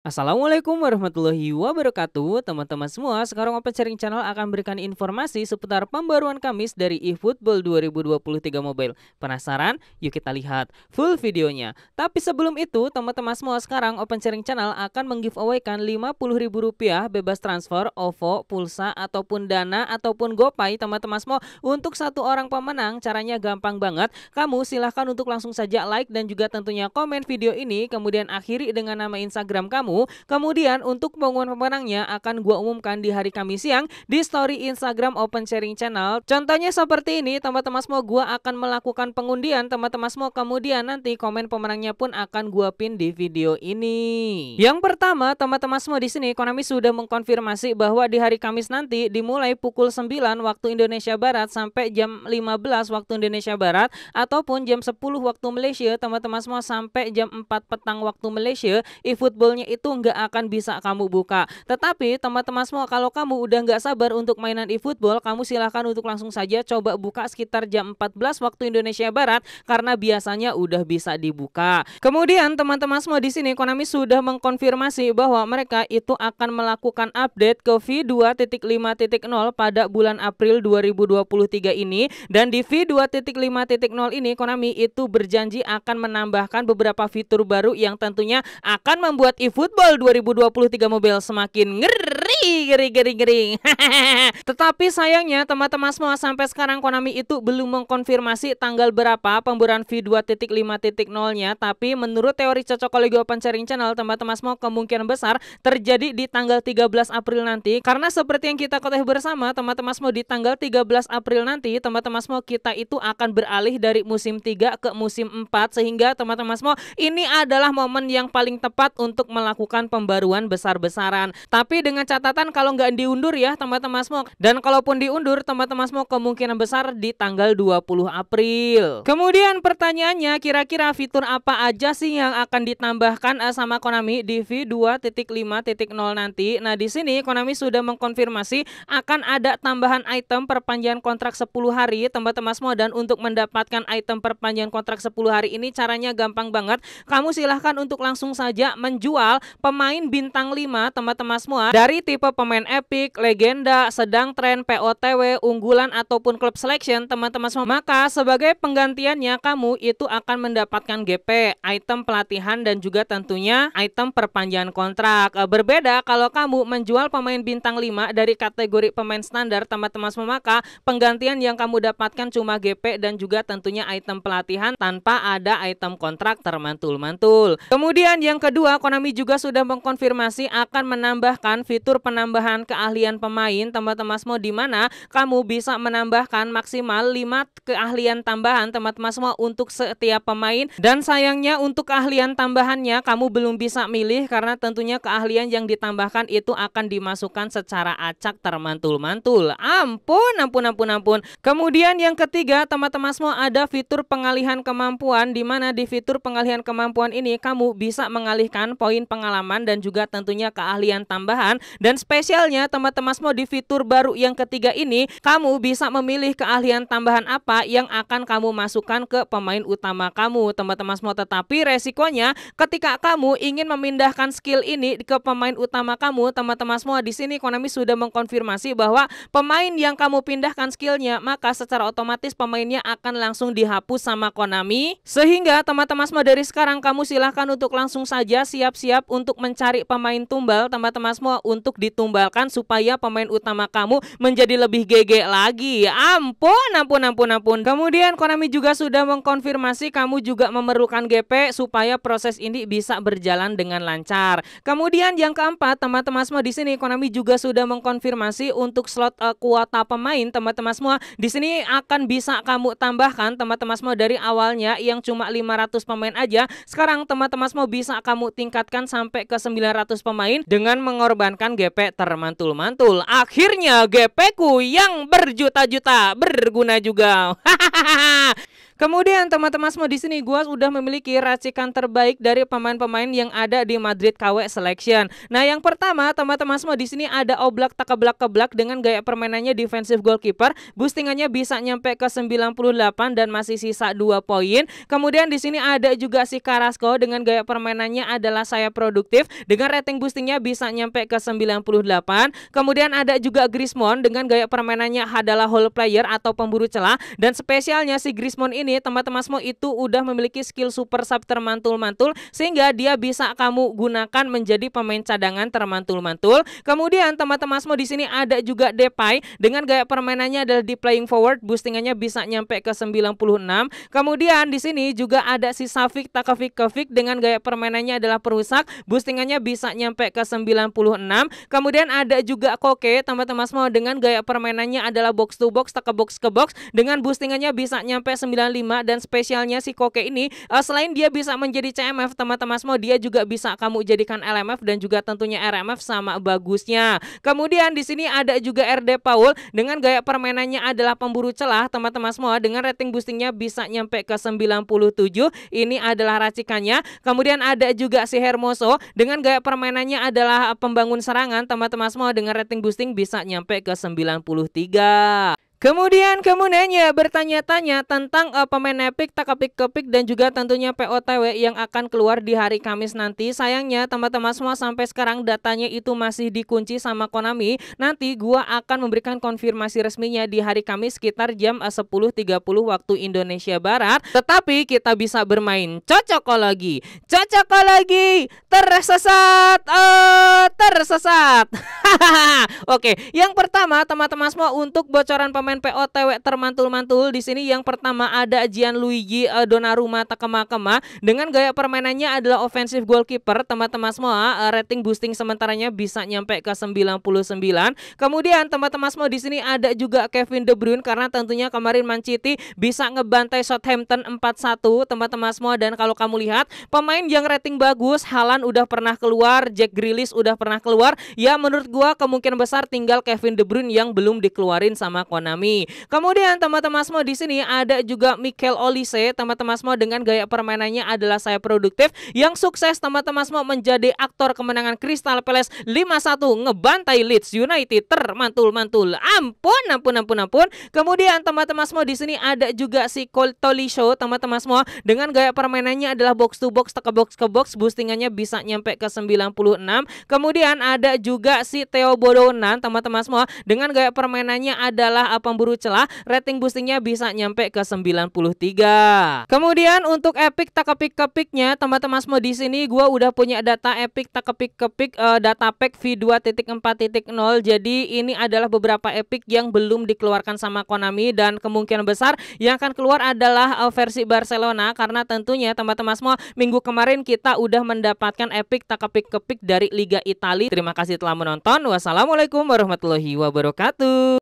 Assalamualaikum warahmatullahi wabarakatuh Teman-teman semua, sekarang Open Sharing Channel akan berikan informasi seputar pembaruan Kamis dari eFootball 2023 Mobile Penasaran? Yuk kita lihat full videonya Tapi sebelum itu, teman-teman semua sekarang Open Sharing Channel akan menggiveawaykan Rp50.000 bebas transfer, OVO, pulsa, ataupun dana, ataupun gopay teman-teman semua Untuk satu orang pemenang, caranya gampang banget Kamu silahkan untuk langsung saja like dan juga tentunya komen video ini Kemudian akhiri dengan nama Instagram kamu kamu. Kemudian untuk pengumuman pemenangnya akan gua umumkan di hari Kamis siang di story Instagram Open Sharing Channel. Contohnya seperti ini, teman-teman semua gua akan melakukan pengundian, teman-teman semua kemudian nanti komen pemenangnya pun akan gua pin di video ini. Yang pertama, teman-teman semua di sini Konami sudah mengkonfirmasi bahwa di hari Kamis nanti dimulai pukul 9 waktu Indonesia Barat sampai jam 15 waktu Indonesia Barat ataupun jam 10 waktu Malaysia, teman-teman semua sampai jam 4 petang waktu Malaysia, e-footballnya itu itu nggak akan bisa kamu buka. Tetapi teman-teman semua kalau kamu udah nggak sabar untuk mainan eFootball, kamu silahkan untuk langsung saja coba buka sekitar jam 14 waktu Indonesia Barat karena biasanya udah bisa dibuka. Kemudian teman-teman semua di sini Konami sudah mengkonfirmasi bahwa mereka itu akan melakukan update ke V2.5.0 pada bulan April 2023 ini dan di V2.5.0 ini Konami itu berjanji akan menambahkan beberapa fitur baru yang tentunya akan membuat eFootball Football 2023 Mobil semakin ngeri geri gering, gering, Tetapi sayangnya teman-teman semua sampai sekarang Konami itu belum mengkonfirmasi tanggal berapa pemburan V2.5.0-nya. Tapi menurut teori cocok oleh Open Sharing Channel, teman-teman semua kemungkinan besar terjadi di tanggal 13 April nanti. Karena seperti yang kita ketahui bersama, teman-teman semua di tanggal 13 April nanti, teman-teman semua kita itu akan beralih dari musim 3 ke musim 4. Sehingga teman-teman semua ini adalah momen yang paling tepat untuk melakukan pembaruan besar-besaran. Tapi dengan catatan kan kalau nggak diundur ya teman-teman semua. Dan kalaupun diundur teman-teman semua kemungkinan besar di tanggal 20 April. Kemudian pertanyaannya kira-kira fitur apa aja sih yang akan ditambahkan eh, sama Konami di V2.5.0 nanti. Nah, di sini Konami sudah mengkonfirmasi akan ada tambahan item perpanjangan kontrak 10 hari teman-teman semua dan untuk mendapatkan item perpanjangan kontrak 10 hari ini caranya gampang banget. Kamu silahkan untuk langsung saja menjual pemain bintang 5 teman-teman semua dari tim tipe pemain epic, legenda, sedang tren, POTW, unggulan ataupun klub selection teman-teman semua. Maka sebagai penggantiannya kamu itu akan mendapatkan GP, item pelatihan dan juga tentunya item perpanjangan kontrak. Eh, berbeda kalau kamu menjual pemain bintang 5 dari kategori pemain standar teman-teman semua maka penggantian yang kamu dapatkan cuma GP dan juga tentunya item pelatihan tanpa ada item kontrak termantul-mantul. Kemudian yang kedua Konami juga sudah mengkonfirmasi akan menambahkan fitur penambahan keahlian pemain teman-teman semua di mana kamu bisa menambahkan maksimal 5 keahlian tambahan teman-teman semua untuk setiap pemain dan sayangnya untuk keahlian tambahannya kamu belum bisa milih karena tentunya keahlian yang ditambahkan itu akan dimasukkan secara acak termantul-mantul. Ampun, ampun, ampun, ampun. Kemudian yang ketiga teman-teman semua ada fitur pengalihan kemampuan di mana di fitur pengalihan kemampuan ini kamu bisa mengalihkan poin pengalaman dan juga tentunya keahlian tambahan dan spesialnya teman-teman semua di fitur baru yang ketiga ini, kamu bisa memilih keahlian tambahan apa yang akan kamu masukkan ke pemain utama kamu, teman-teman semua. Tetapi resikonya ketika kamu ingin memindahkan skill ini ke pemain utama kamu, teman-teman semua di sini Konami sudah mengkonfirmasi bahwa pemain yang kamu pindahkan skillnya, maka secara otomatis pemainnya akan langsung dihapus sama Konami. Sehingga teman-teman semua dari sekarang kamu silahkan untuk langsung saja siap-siap untuk mencari pemain tumbal, teman-teman semua untuk di ditumbalkan supaya pemain utama kamu menjadi lebih gege lagi. Ampun, ampun, ampun, ampun. Kemudian Konami juga sudah mengkonfirmasi kamu juga memerlukan GP supaya proses ini bisa berjalan dengan lancar. Kemudian yang keempat, teman-teman semua di sini Konami juga sudah mengkonfirmasi untuk slot uh, kuota pemain teman-teman semua di sini akan bisa kamu tambahkan teman-teman semua dari awalnya yang cuma 500 pemain aja. Sekarang teman-teman semua bisa kamu tingkatkan sampai ke 900 pemain dengan mengorbankan GP termantul-mantul. Akhirnya GP ku yang berjuta-juta berguna juga. Hahaha. Kemudian teman-teman semua di sini gua sudah memiliki racikan terbaik dari pemain-pemain yang ada di Madrid KW Selection. Nah yang pertama teman-teman semua di sini ada Oblak tak keblak keblak dengan gaya permainannya defensive goalkeeper, boostingannya bisa nyampe ke 98 dan masih sisa 2 poin. Kemudian di sini ada juga si Carrasco dengan gaya permainannya adalah saya produktif dengan rating boostingnya bisa nyampe ke 98. Kemudian ada juga Griezmann dengan gaya permainannya adalah hole player atau pemburu celah dan spesialnya si Griezmann ini ini teman-teman semua itu udah memiliki skill super sub termantul-mantul sehingga dia bisa kamu gunakan menjadi pemain cadangan termantul-mantul. Kemudian teman-teman semua di sini ada juga Depay dengan gaya permainannya adalah di playing forward, boostingannya bisa nyampe ke 96. Kemudian di sini juga ada si Safik takafik Kafik dengan gaya permainannya adalah perusak, boostingannya bisa nyampe ke 96. Kemudian ada juga Koke teman-teman semua dengan gaya permainannya adalah box to box, tak ke box ke box dengan boostingannya bisa nyampe 95 5 dan spesialnya si Koke ini uh, selain dia bisa menjadi CMF teman-teman semua dia juga bisa kamu jadikan LMF dan juga tentunya RMF sama bagusnya. Kemudian di sini ada juga RD Paul dengan gaya permainannya adalah pemburu celah teman-teman semua dengan rating boostingnya bisa nyampe ke 97. Ini adalah racikannya. Kemudian ada juga si Hermoso dengan gaya permainannya adalah pembangun serangan teman-teman semua dengan rating boosting bisa nyampe ke 93. Kemudian kemudiannya bertanya-tanya tentang uh, pemain Epic, Takapik-Kepik dan juga tentunya POTW yang akan keluar di hari Kamis nanti. Sayangnya teman-teman semua sampai sekarang datanya itu masih dikunci sama Konami. Nanti gua akan memberikan konfirmasi resminya di hari Kamis sekitar jam 10.30 eh, waktu Indonesia Barat. Tetapi kita bisa bermain cocok lagi cocokologi. lagi tersesat Oh, tersesat. Oke, yang pertama teman-teman semua untuk bocoran pemain pemain POTW termantul-mantul di sini yang pertama ada Gianluigi uh, Donnarumma Takema-kema dengan gaya permainannya adalah offensive goalkeeper teman-teman semua uh, rating boosting sementaranya bisa nyampe ke 99 kemudian teman-teman semua di sini ada juga Kevin De Bruyne karena tentunya kemarin Man City bisa ngebantai Southampton 4-1 teman-teman semua dan kalau kamu lihat pemain yang rating bagus Halan udah pernah keluar Jack Grealish udah pernah keluar ya menurut gua kemungkinan besar tinggal Kevin De Bruyne yang belum dikeluarin sama Konami kami. Kemudian teman-teman semua di sini ada juga Mikel Olise, teman-teman semua dengan gaya permainannya adalah saya produktif yang sukses teman-teman semua menjadi aktor kemenangan Crystal Palace 5-1 ngebantai Leeds United termantul-mantul. Ampun, ampun, ampun, ampun. Kemudian teman-teman semua di sini ada juga si Toli Show teman-teman semua dengan gaya permainannya adalah box to box, ke box ke box, boostingannya bisa nyampe ke 96. Kemudian ada juga si Theo Bodonan, teman-teman semua dengan gaya permainannya adalah apa pemburu celah, rating boostingnya bisa nyampe ke 93. Kemudian untuk epic tak kepik-kepiknya, teman-teman semua di sini gue udah punya data epic tak kepik-kepik uh, eh, data pack V2.4.0. Jadi ini adalah beberapa epic yang belum dikeluarkan sama Konami dan kemungkinan besar yang akan keluar adalah uh, versi Barcelona karena tentunya teman-teman semua minggu kemarin kita udah mendapatkan epic tak kepik-kepik dari Liga Italia. Terima kasih telah menonton. Wassalamualaikum warahmatullahi wabarakatuh.